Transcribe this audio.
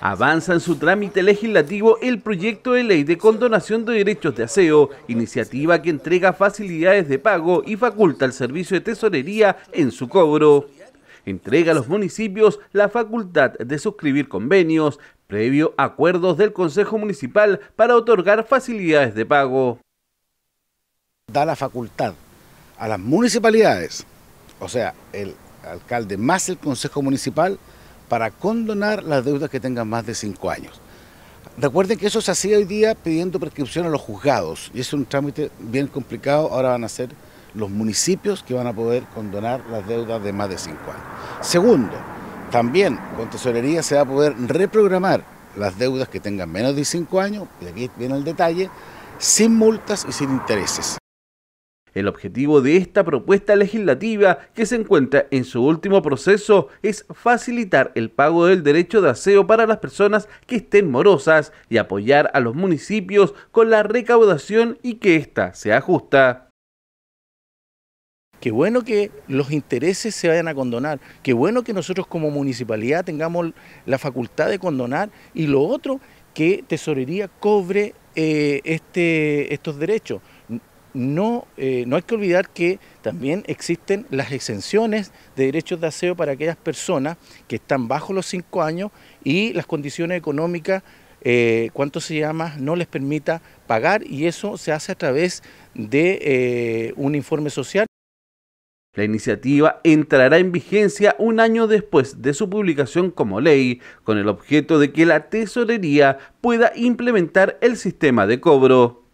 Avanza en su trámite legislativo el proyecto de ley de condonación de derechos de aseo, iniciativa que entrega facilidades de pago y faculta al servicio de tesorería en su cobro. Entrega a los municipios la facultad de suscribir convenios, previo a acuerdos del Consejo Municipal para otorgar facilidades de pago. Da la facultad a las municipalidades, o sea, el alcalde más el Consejo Municipal, para condonar las deudas que tengan más de cinco años. Recuerden que eso se hacía hoy día pidiendo prescripción a los juzgados y es un trámite bien complicado. Ahora van a ser los municipios que van a poder condonar las deudas de más de cinco años. Segundo, también con tesorería se va a poder reprogramar las deudas que tengan menos de cinco años, y aquí viene el detalle, sin multas y sin intereses. El objetivo de esta propuesta legislativa, que se encuentra en su último proceso, es facilitar el pago del derecho de aseo para las personas que estén morosas y apoyar a los municipios con la recaudación y que ésta sea justa. Qué bueno que los intereses se vayan a condonar, qué bueno que nosotros como municipalidad tengamos la facultad de condonar y lo otro, que tesorería cobre eh, este, estos derechos. Eh, no, hay que olvidar que también existen las exenciones de derechos de aseo para aquellas personas que están bajo los cinco años y las condiciones económicas, eh, cuánto se llama, no les permita pagar y eso se hace a través de eh, un informe social. La iniciativa entrará en vigencia un año después de su publicación como ley, con el objeto de que la tesorería pueda implementar el sistema de cobro.